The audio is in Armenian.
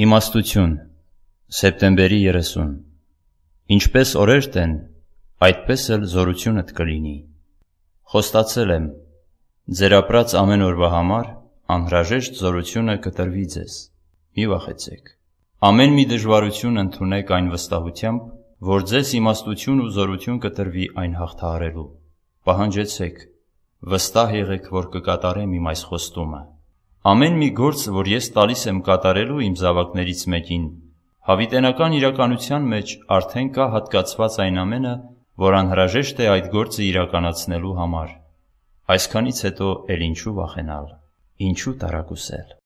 Իմաստություն սեպտեմբերի 30 Ինչպես օրերտ են, այդպես էլ զորությունդ կլինի։ Խոստացել եմ, ձեր ապրած ամեն օրվա համար անհրաժեշտ զորությունը կտրվի ձեզ։ Մի վախեցեք։ Ամեն մի դժվարություն ընդունեք այն վստահությամբ, որ ձեզ իմաստություն ու զորություն կտրվի այն հաղթահարելու։ Պահանջեցեք, վստահ եղեք, որ կկատարեմ իմ այս խոստումը։ Ամեն մի գործ, որ ես տալիս եմ կատարելու իմ զավակներից մեկին, հավիտենական իրականության մեջ արդեն կա հատկացված այն ամենը, որ անհրաժեշտ է այդ գործը իրականացնելու համար։ Այսքանից հետո էլ ինչու վախենալ, ինչու տարակուսել։